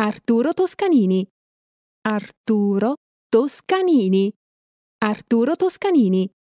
Arturo Toscanini. Arturo Toscanini. Arturo Toscanini.